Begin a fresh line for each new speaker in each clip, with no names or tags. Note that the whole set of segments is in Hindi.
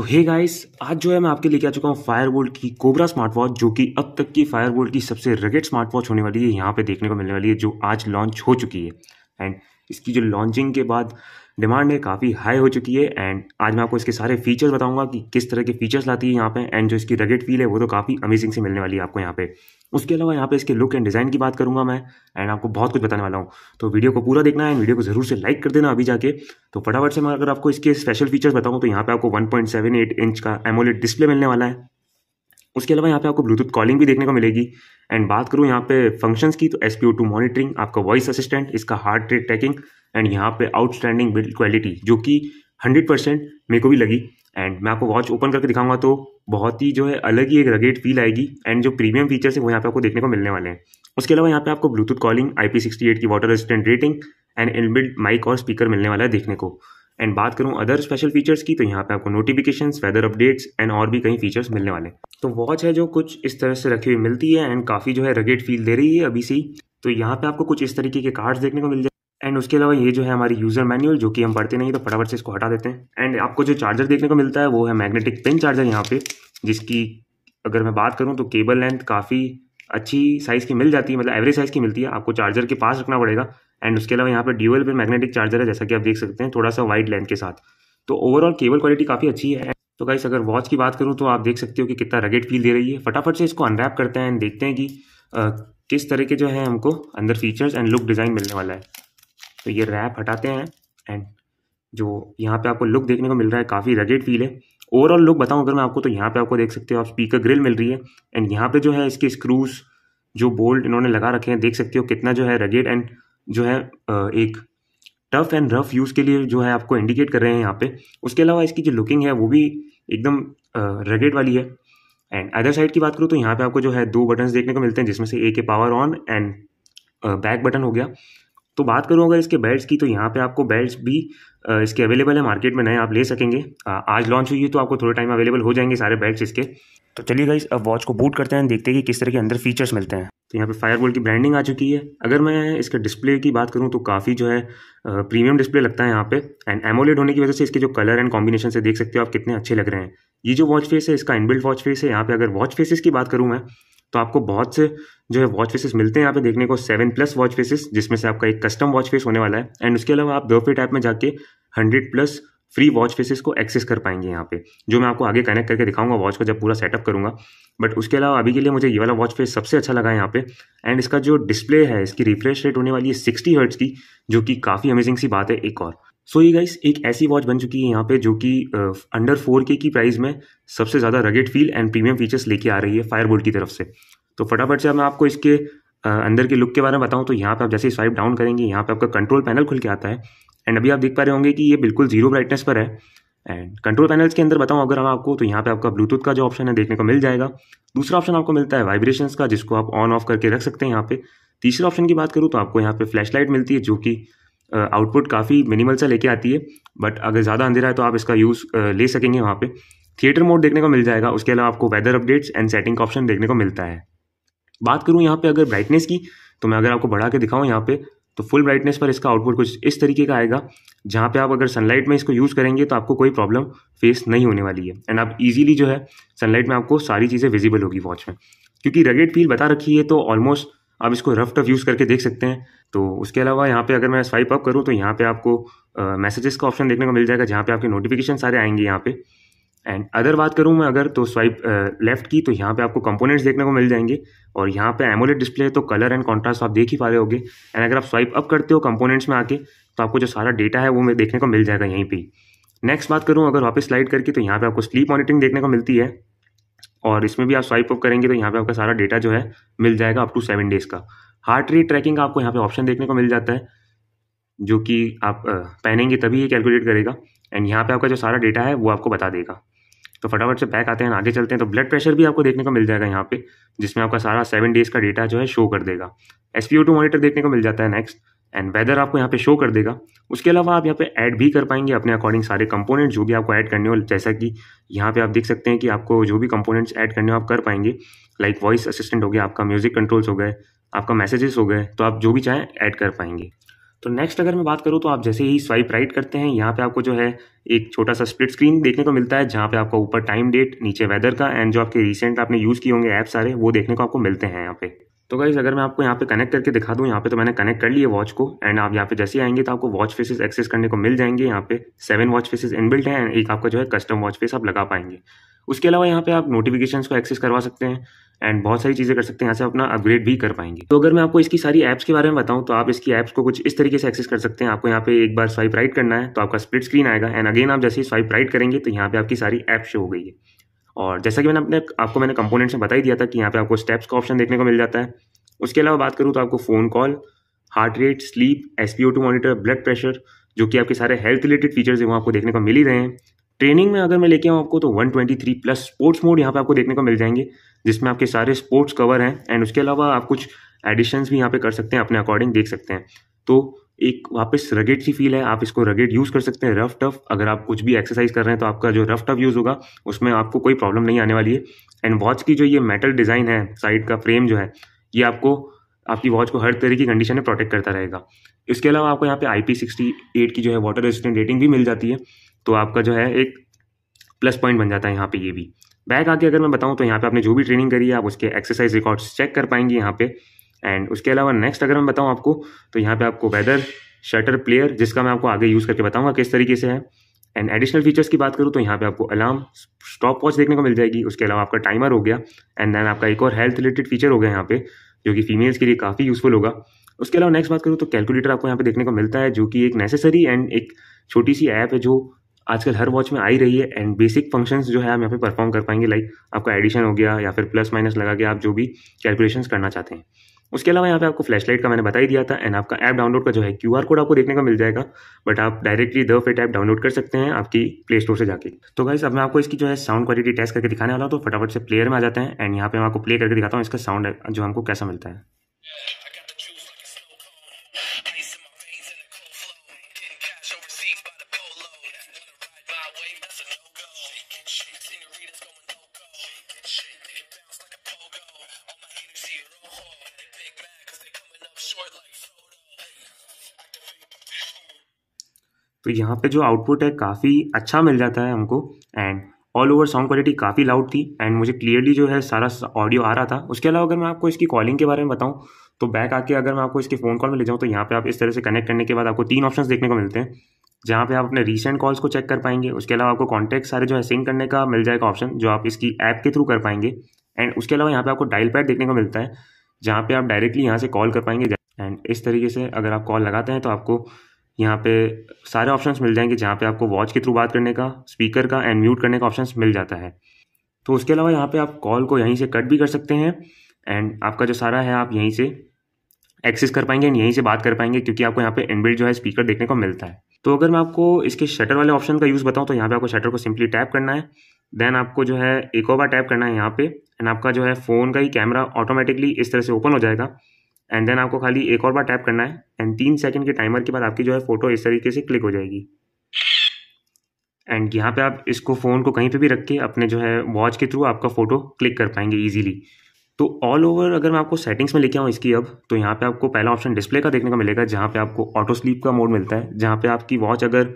सो हे गाइस आज जो है मैं आपके लेके आ चुका हूँ फायर की कोबरा स्मार्ट वॉच जो कि अब तक की फायर की सबसे रगेट स्मार्ट वॉच होने वाली है यहाँ पे देखने को मिलने वाली है जो आज लॉन्च हो चुकी है एंड इसकी जो लॉन्चिंग के बाद डिमांड है काफ़ी हाई हो चुकी है एंड आज मैं आपको इसके सारे फीचर्स बताऊंगा कि किस तरह के फीचर्स लाती है यहाँ पे एंड जो इसकी रगेट फील है वो तो काफ़ी अमेजिंग से मिलने वाली है आपको यहाँ पे उसके अलावा यहाँ पे इसके लुक एंड डिज़ाइन की बात करूँगा मैं एंड आपको बहुत कुछ बताने वाला हूँ तो वीडियो को पूरा देखना है वीडियो को जरूर से लाइक कर देना अभी जाके तो फटाफट से मैं अगर आपको इसके स्पेशल फीचर्स बताऊँ तो यहाँ पे आपको 1.78 इंच का एमोलेट डिस्प्ले मिलने वाला है उसके अलावा यहाँ पे आपको ब्लूटूथ कॉलिंग भी देखने को मिलेगी एंड बात करूँ यहाँ पे फंक्शंस की तो S P O two monitoring आपका वॉइस असिस्टेंट इसका हार्ट रेट ट्रैकिंग एंड यहाँ पे आउटस्टैंडिंग बिल्ड क्वालिटी जो कि हंड्रेड परसेंट मेरे को भी लगी एंड मैं आपको वॉच ओपन करके दिखाऊंगा तो बहुत ही जो है अलग ही एक रगेट फील आएगी एंड जो प्रीमियम फीचर्स है वो यहाँ पे आपको देखने को मिलने वाले हैं उसके अलावा यहाँ पे आपको ब्लूटूथ कॉलिंग आई की water resistant rating and inbuilt mic और स्पीकर मिलने वाला है देखने को एंड बात करूँ अदर स्पेशल फीचर्स की तो यहाँ पे आपको नोटिफिकेशन वेदर अपडेट्स एंड और भी कई फीचर्स मिलने वाले तो वॉच है जो कुछ इस तरह से रखी हुई मिलती है एंड काफ़ी जो है रगेट फील दे रही है अभी से तो यहाँ पे आपको कुछ इस तरीके के कार्ड्स देखने को मिल जाए एंड उसके अलावा ये जो है हमारी यूज़र मैनुअल जो कि हम पढ़ते नहीं तो फटाफट से इसको हटा देते हैं एंड आपको जो चार्जर देखने को मिलता है वो है मैग्नेटिक पिन चार्जर यहाँ पे जिसकी अगर मैं बात करूँ तो केबल लेंथ काफ़ी अच्छी साइज़ की मिल जाती है मतलब एवरेज साइज़ की मिलती है आपको चार्जर के पास रखना पड़ेगा एंड उसके अलावा यहाँ पर ड्यूएल पर मैग्नेटिक चार्जर है जैसा कि आप देख सकते हैं थोड़ा सा वाइड लेंथ के साथ तो ओवरऑल केबल क्वालिटी काफ़ी अच्छी है तो गाइस अगर वॉच की बात करूँ तो आप देख सकते हो कि कितना रगेट फील दे रही है फटाफट से इसको अनरैप करते हैं एंड देखते हैं कि किस तरह के जो है हमको अंदर फीचर्स एंड लुक डिज़ाइन मिलने वाला है तो ये रैप हटाते हैं एंड जो यहाँ पे आपको लुक देखने को मिल रहा है काफ़ी रगेड फील है ओवरऑल लुक बताऊँ अगर मैं आपको तो यहाँ पे आपको देख सकते हो आप स्पीकर ग्रिल मिल रही है एंड यहाँ पे जो है इसके स्क्रूज जो बोल्ट इन्होंने लगा रखे हैं देख सकते हो कितना जो है रगेड एंड जो है एक टफ एंड रफ यूज़ के लिए जो है आपको इंडिकेट कर रहे हैं यहाँ पे उसके अलावा इसकी जो लुकिंग है वो भी एकदम रगेड वाली है एंड अदर साइड की बात करूँ तो यहाँ पे आपको जो है दो बटन्स देखने को मिलते हैं जिसमें से एक है power on and back button हो गया तो बात करूँ अगर इसके बेल्ट की तो यहाँ पर आपको बेल्ट भी इसके अवेलेबल है मार्केट में नए आप ले सकेंगे आज लॉन्च हुई है तो आपको थोड़े टाइम अवेलेबल हो जाएंगे सारे बेल्ट इसके तो चलिए गाइस अब वॉच को बूट करते हैं देखते हैं कि किस तरह के अंदर फीचर्स मिलते हैं तो यहाँ पे फायरबोल्ट की ब्रांडिंग आ चुकी है अगर मैं इसके डिस्प्ले की बात करूँ तो काफ़ी जो है प्रीमियम डिस्प्ले लगता है यहाँ पे एंड एमोलेड होने की वजह से इसके जो कलर एंड कॉम्बिनेशन से देख सकते हो आप कितने अच्छे लग रहे हैं ये जो वॉच फेस है इसका इनबिल्ट वॉच फेस है यहाँ पे अगर वॉच फेसेस की बात करूँ मैं तो आपको बहुत से जो है वॉच फेसेस मिलते हैं यहाँ पे देखने को सेवन प्लस वॉच फेसेस जिसमें से आपका एक कस्टम वॉच फेस होने वाला है एंड उसके अलावा आप बेफिट ऐप में जाके hundred plus free watch faces को एक्सेस कर पाएंगे यहाँ पे जो मैं आपको आगे कनेक्ट करके दिखाऊंगा वॉच को जब पूरा सेटअप करूँगा बट उसके अलावा अभी के लिए मुझे ये वाला वॉच फेस सबसे अच्छा लगा है यहाँ पे एंड इसका जो डिस्प्ले है इसकी रिफ्रेश रेट होने वाली है सिक्सटी हर्ट्स की जो कि काफ़ी अमेजिंग सी बात है एक और सो ये गाइस एक ऐसी वॉच बन चुकी है यहाँ पे जो कि अंडर फोर के की प्राइस में सबसे ज़्यादा rugged feel and premium features लेके आ रही है फायरबोल्ट की तरफ से तो फटाफट से अब मैं आपको इसके अंदर के लुक के बारे में बताऊँ तो यहाँ पे आप जैसे स्वाइप डाउन करेंगे यहाँ पे आपका कंट्रोल पैनल खुल के आता है एंड अभी आप देख पा रहे होंगे कि ये बिल्कुल जीरो ब्राइटनेस पर है एंड कंट्रोल पैनल्स के अंदर बताऊँ अगर हम आपको तो यहाँ पे आपका ब्लूटूथ का जो ऑप्शन है देखने को मिल जाएगा दूसरा ऑप्शन आपको मिलता है वाइब्रेशन का जिसको आप ऑन ऑफ करके रख सकते हैं यहाँ पे तीसरे ऑप्शन की बात करूँ तो आपको यहाँ पे फ्लैश लाइट मिलती है जो कि आउटपुट काफ़ी मिनिमल सा लेके आती है बट अगर ज़्यादा अंधेरा है तो आप इसका यूज़ ले सकेंगे वहाँ पे थिएटर मोड देखने को मिल जाएगा उसके अलावा आपको वेदर अपडेट्स एंड सेटिंग का ऑप्शन देखने को मिलता है बात करूँ यहाँ पे अगर ब्राइटनेस की तो मैं अगर आपको बढ़ा के दिखाऊँ यहाँ पे तो फुल ब्राइटनेस पर इसका आउटपुट कुछ इस तरीके का आएगा जहाँ पे आप अगर सनलाइट में इसको यूज़ करेंगे तो आपको कोई प्रॉब्लम फेस नहीं होने वाली है एंड आप इजीली जो है सनलाइट में आपको सारी चीज़ें विजिबल होगी वॉच में क्योंकि रगेड फील बता रखी है तो ऑलमोस्ट आप इसको रफ टफ यूज़ करके देख सकते हैं तो उसके अलावा यहाँ पे अगर मैं स्वाइप अप करूँ तो यहाँ पे आपको मैसेजेस का ऑप्शन देखने को मिल जाएगा जहाँ पे आपके नोटिफिकेशन सारे आएंगे यहाँ पे एंड अदर बात करूँ मैं अगर तो स्वाइप लेफ्ट की तो यहाँ पे आपको कंपोनेंट्स देखने को मिल जाएंगे और यहाँ पे एमोलेट डिस्प्ले है तो कलर एंड कॉन्ट्रास्ट आप देख ही पा रहे होगे एंड अगर आप स्वाइप अप करते हो कंपोनेंट्स में आके तो आपको जो सारा डेटा है वो देखने को मिल जाएगा यहीं पर नेक्स्ट बात करूँ अगर वापस स्लाइड करके तो यहाँ पर आपको स्लीप मॉनिटरिंग देखने को मिलती है और इसमें भी आप स्वाइप अप करेंगे तो यहाँ पे आपका सारा डेटा जो है मिल जाएगा अप टू सेवन डेज़ का हार्ट रेट ट्रैकिंग आपको यहाँ पे ऑप्शन देखने को मिल जाता है जो कि आप पहनेंगे तभी ये कैलकुलेट करेगा एंड यहाँ पे आपका जो सारा डेटा है वो आपको बता देगा तो फटाफट से बैक आते हैं आगे चलते हैं तो ब्लड प्रेशर भी आपको देखने को मिल जाएगा यहाँ पे जिसमें आपका सारा सेवन डेज़ का डेटा जो है शो कर देगा एस पी ओ टू देखने को मिल जाता है नेक्स्ट एंड वेदर आपको यहाँ पे शो कर देगा उसके अलावा आप यहाँ पे ऐड भी कर पाएंगे अपने अकॉर्डिंग सारे कंपोनेंट जो भी आपको ऐड करने हो जैसा कि यहाँ पे आप देख सकते हैं कि आपको जो भी कंपोनेंट्स ऐड करने हो आप कर पाएंगे लाइक वॉइस असिस्टेंट हो गया आपका म्यूजिक कंट्रोल्स हो गए आपका मैसेजेस हो गए तो आप जो भी चाहें ऐड कर पाएंगे तो नेक्स्ट अगर मैं बात करूँ तो आप जैसे ही स्वाइप राइट करते हैं यहाँ पे आपको जो है एक छोटा सा स्प्लिट स्क्रीन देखने को मिलता है जहाँ पे आपका ऊपर टाइम डेट नीचे वेदर का एंड जो आपके रिसेंट आपने यूज़ किए होंगे ऐप सारे वो देखने को आपको मिलते हैं यहाँ पे तो गाइज़ अगर मैं आपको यहाँ पे कनेक्ट करके दिखा दूँ यहाँ पे तो मैंने कनेक्ट कर लिए वॉच को एंड आप यहाँ पे जैसे आएंगे तो आपको वॉच फेसेस एक्सेस करने को मिल जाएंगे यहाँ पे सेवन वॉच फेसेस इनबिल्ट हैं एंड एक आपका जो है कस्टम वॉच फेस आप लगा पाएंगे उसके अलावा यहाँ पे आप नोटिफिकेशन को एक्सेस करवा सकते हैं एंड बहुत सारी चीज़ें कर सकते हैं यहाँ से अपना अपग्रेड भी कर पाएंगे तो अगर मैं आपको इसकी सारी ऐप्स के बारे में बताऊँ तो आप इसकी ऐप्स को कुछ इस तरीके से एक्सेस कर सकते हैं आपको यहाँ पे एक बार स्वाइप राइट करना है तो आपका स्प्लिट स्क्रीन आएगा एंड अगेन आप जैसे ही स्वाइप राइट करेंगे तो यहाँ पे आपकी सारी ऐप शो हो गई है और जैसा कि मैंने अपने आपको मैंने कंपोनेंट्स में बता ही दिया था कि यहाँ पे आपको स्टेप्स का ऑप्शन देखने को मिल जाता है उसके अलावा बात करूँ तो आपको phone call heart rate sleep S P monitor blood pressure जो कि आपके सारे हेल्थ रिलेटेड फीचर्स हैं वो आपको देखने को मिल ही रहे हैं ट्रेनिंग में अगर मैं लेके आऊँ आपको तो 123 प्लस स्पोर्ट्स मोड यहाँ पे आपको देखने को मिल जाएंगे जिसमें आपके सारे स्पोर्ट्स कवर हैं एंड उसके अलावा आप कुछ एडिशंस भी यहाँ पे कर सकते हैं अपने अकॉर्डिंग देख सकते हैं तो एक वापस रगेड सी फील है आप इसको रगेड यूज़ कर सकते हैं रफ टफ अगर आप कुछ भी एक्सरसाइज कर रहे हैं तो आपका जो रफ टफ यूज़ होगा उसमें आपको कोई प्रॉब्लम नहीं आने वाली है एंड वॉच की जो ये मेटल डिज़ाइन है साइड का फ्रेम जो है ये आपको आपकी वॉच को हर तरह की कंडीशन में प्रोटेक्ट करता रहेगा इसके अलावा आपको यहाँ पे आई पी सिक्सटी एट की जो है वाटर रेजिस्टेंट रेटिंग भी मिल जाती है तो आपका जो है एक प्लस पॉइंट बन जाता है यहाँ पे ये भी बैक आके अगर मैं बताऊँ तो यहाँ पे आपने जो भी ट्रेनिंग करी है आप उसके एक्सरसाइज रिकॉर्ड्स चेक कर पाएंगे यहाँ पे एंड उसके अलावा नेक्स्ट अगर मैं बताऊँ आपको तो यहाँ पर आपको वेदर शटर प्लेयर जिसका मैं आपको आगे यूज़ करके बताऊँगा किस तरीके से है एंड एडिशनल फीचर्स की बात करूँ तो यहाँ पे आपको अलार्म स्टॉप वॉच देखने को मिल जाएगी उसके अलावा आपका टाइमर हो गया एंड देन आपका एक और हेल्थ रिलेटेड फीचर हो गया यहाँ पे जो कि फीमेल्स के लिए काफ़ी यूज़फुल होगा उसके अलावा नेक्स्ट बात करूँ तो कैलकुलेटर आपको यहाँ पे देखने को मिलता है जो कि एक नेसेसरी एंड एक छोटी सी ऐप है जो आजकल हर वॉच में आई रही है एंड बेसिक फंक्शंस जो है हम यहाँ पे परफॉर्म कर पाएंगे लाइक आपका एडिशन हो गया या फिर प्लस माइनस लगा के आप जो भी कैलकुलेशंस करना चाहते हैं उसके अलावा यहाँ पे आपको फ्लैश लाइट का मैंने बताई दिया था एंड आपका ऐप डाउनलोड का जो है क्यू कोड आपको देखने का मिल जाएगा बट आप directly Da Fit app download कर सकते हैं आपकी प्ले स्टोर से जाके तो गाइस अब मैं आपको इसकी जो है साउंड क्वालिटी टेस्ट करके दिखाने वाला हूँ तो फटाफट से प्लेयर में आ जाते हैं एंड यहाँ पे मैं आपको प्ले करके दिखाता हूँ इसका साउंड जो हमको कैसा मिलता है तो यहाँ पे जो आउटपुट है काफ़ी अच्छा मिल जाता है हमको and all over sound quality काफ़ी लाउड थी एंड मुझे क्लियरली जो है सारा ऑडियो आ रहा था उसके अलावा अगर मैं आपको इसकी कॉलिंग के बारे में बताऊँ तो बैक आके अगर मैं आपको इसके फ़ोन कॉल में ले जाऊँ तो यहाँ पे आप इस तरह से कनेक्ट करने के बाद आपको तीन ऑप्शंस देखने को मिलते हैं जहाँ पे आप अपने रिसेंट कॉल्स को चेक कर पाएंगे उसके अलावा आपको कॉन्टैक्ट सारे जो है सिंक करने का मिल जाएगा ऑप्शन जो आप इसकी ऐप के थ्रू कर पाएंगे एंड उसके अलावा यहाँ पे आपको डायल पैड देखने को मिलता है जहाँ पे आप डायरेक्टली यहाँ से कॉल कर पाएंगे एंड इस तरीके से अगर आप कॉल लगाते हैं तो आपको यहाँ पे सारे ऑप्शंस मिल जाएंगे जहाँ पे आपको वॉच के थ्रू बात करने का स्पीकर का एंड म्यूट करने का ऑप्शंस मिल जाता है तो उसके अलावा यहाँ पे आप कॉल को यहीं से कट भी कर सकते हैं एंड आपका जो सारा है आप यहीं से एक्सेस कर पाएंगे एंड यहीं से बात कर पाएंगे क्योंकि आपको यहाँ पे इनबिल्ट जो है स्पीकर देखने को मिलता है तो अगर मैं आपको इसके शटर वाले ऑप्शन का यूज़ बताऊँ तो यहाँ पे आपको शटर को सिंपली टैप करना है देन आपको जो है एक और बार टैप करना है यहाँ पे एंड आपका जो है फ़ोन का ही कैमरा ऑटोमेटिकली इस तरह से ओपन हो जाएगा एंड देन आपको खाली एक और बार टैप करना है एंड तीन सेकंड के टाइमर के बाद आपकी जो है फ़ोटो इस तरीके से क्लिक हो जाएगी एंड यहाँ पे आप इसको फ़ोन को कहीं पे भी रख के अपने जो है वॉच के थ्रू आपका फ़ोटो क्लिक कर पाएंगे इजीली तो ऑल ओवर अगर मैं आपको सेटिंग्स में लेके आऊँ इसकी अब तो यहाँ पे आपको पहला ऑप्शन डिस्प्ले का देखने को मिलेगा जहाँ पे आपको ऑटो स्लीप का मोड मिलता है जहाँ पे आपकी वॉच अगर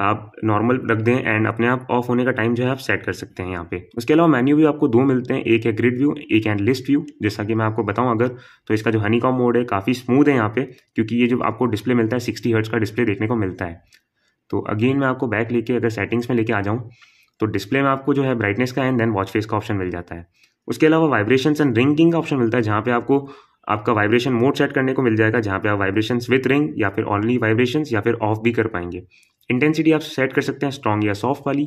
आप नॉर्मल रख दें एंड अपने आप ऑफ होने का टाइम जो है आप सेट कर सकते हैं यहाँ पे उसके अलावा मेन्यू भी आपको दो मिलते हैं एक है ग्रिड व्यू एक है लिस्ट व्यू जैसा कि मैं आपको बताऊं अगर तो इसका जो हनी का मोड है काफ़ी स्मूथ है यहाँ पे क्योंकि ये जो आपको डिस्प्ले मिलता है सिक्सटी हर्ट्स का डिस्प्ले देखने को मिलता है तो अगेन मैं आपको बैक लेके अगर सेटिंग्स में लेके आ जाऊँ तो डिस्प्ले में आपको जो है ब्राइटनेस का एंड देन वॉच फेस का ऑप्शन मिल जाता है उसके अलावा वाइब्रेशन एंड रिंगिंग का ऑप्शन मिलता है जहाँ पर आपको आपका वाइब्रेशन मोड सेट करने को मिल जाएगा जहाँ पे आप वाइब्रेशन विथ रिंग या फिर ऑनली वाइब्रेशन या फिर ऑफ भी कर पाएंगे इंटेंसिटी आप सेट कर सकते हैं स्ट्रॉन्ग या सॉफ्ट वाली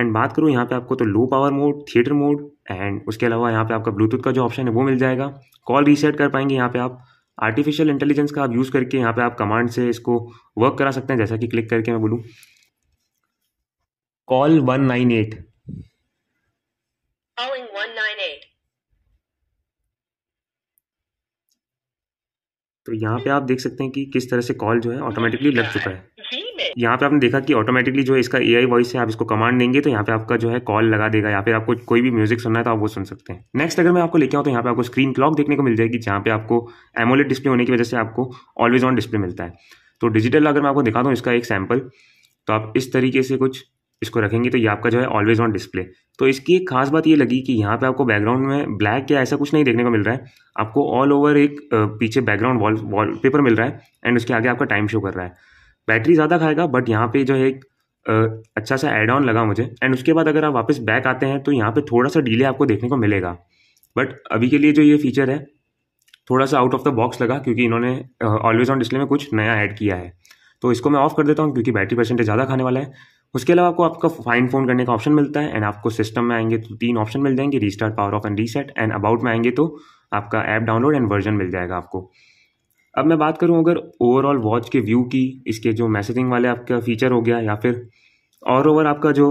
एंड बात करूँ यहाँ पे आपको तो low power mode theatre mode and उसके अलावा यहाँ पे आपका ब्लूटूथ का जो ऑप्शन है वो मिल जाएगा कॉल रीसेट कर पाएंगे यहाँ पे आप आर्टिफिशियल इंटेलिजेंस का आप यूज़ करके यहाँ पे आप कमांड से इसको वर्क करा सकते हैं जैसा कि क्लिक करके मैं बोलूँ कॉल वन नाइन एट तो यहाँ पे आप देख सकते हैं कि किस तरह से कॉल जो है ऑटोमेटिकली लग चुका है यहाँ पे आपने देखा कि ऑटोमेटिकली जो इसका ए आई वॉइस है आप इसको कमांड देंगे तो यहाँ पे आपका जो है कॉल लगा देगा या फिर आपको कोई भी म्यूजिक सुनना है तो आप वो सुन सकते हैं नेक्स्ट अगर मैं आपको लेके आऊँ तो यहाँ पे आपको स्क्रीन क्लॉक देखने को मिल जाएगी जहाँ पे आपको एमोलेट डिस्प्ले होने की वजह से आपको ऑलवेज ऑन डिस्प्ले मिलता है तो डिजिटल अगर मैं आपको दिखा दूँ इसका एक सैम्पल तो आप इस तरीके से कुछ इसको रखेंगे तो ये आपका जो है ऑलवेज ऑन डिस्प्ले तो इसकी एक खास बात ये लगी कि यहाँ पे आपको बैकग्राउंड में ब्लैक या ऐसा कुछ नहीं देखने को मिल रहा है आपको ऑल ओवर एक पीछे बैकग्राउंड वॉल पेपर मिल रहा है एंड उसके आगे आपका टाइम शो कर रहा है बैटरी ज़्यादा खाएगा बट यहाँ पे जो है एक अच्छा सा एड ऑन लगा मुझे एंड उसके बाद अगर आप वापस बैक आते हैं तो यहाँ पे थोड़ा सा डिले आपको देखने को मिलेगा बट अभी के लिए जो ये फीचर है थोड़ा सा आउट ऑफ द बॉक्स लगा क्योंकि इन्होंने ऑलवेज ऑन डिस्प्ले में कुछ नया ऐड किया है तो इसको मैं ऑफ कर देता हूँ क्योंकि बैटरी परसेंटेज ज़्यादा खाने वाला है उसके अलावा आपको आपका फाइन फोन करने का ऑप्शन मिलता है एंड आपको सिस्टम में आएंगे तो तीन ऑप्शन मिल जाएंगे restart power off and reset and about में आएंगे तो आपका ऐप डाउनलोड एंड वर्जन मिल जाएगा आपको अब मैं बात करूं अगर ओवरऑल वॉच के व्यू की इसके जो मैसेजिंग वाले आपका फीचर हो गया या फिर और ओवर आपका जो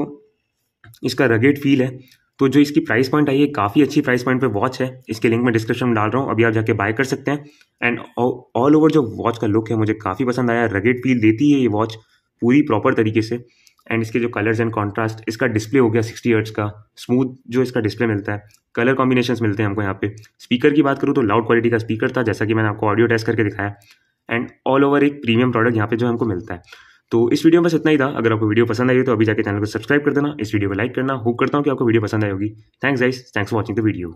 इसका रगेट फील है तो जो इसकी प्राइस पॉइंट आई है काफ़ी अच्छी प्राइस पॉइंट पे वॉच है इसके लिंक में डिस्क्रिप्शन में डाल रहा हूँ अभी आप जाके बाय कर सकते हैं एंड ऑल ओवर जो वॉच का लुक है मुझे काफ़ी पसंद आया रगेट फील देती है ये वॉच पूरी प्रॉपर तरीके से एंड इसके जो कलर्स एंड कॉन्ट्रास्ट इसका डिस्प्ले हो गया सिक्सटी हर्ट्स का स्मूथ जो इसका डिस्प्ले मिलता है कलर कॉम्बिनेशन मिलते हैं हमको यहाँ पे स्पीकर की बात करूँ तो लाउड क्वालिटी का स्पीकर था जैसा कि मैंने आपको ऑडियो टेस्ट करके दिखाया एंड ऑल ओवर एक प्रीमियम प्रोडक्ट यहाँ पे जो हमको मिलता है तो इस वीडियो में बस इतना ही था अगर आपको वीडियो पसंद आई तो अभी जाके चैनल को सब्सक्राइब कर देना इस वीडियो को लाइक करना होप करता हूँ कि आपको वीडियो पसंद आएगी होगी thanks guys thanks for watching the video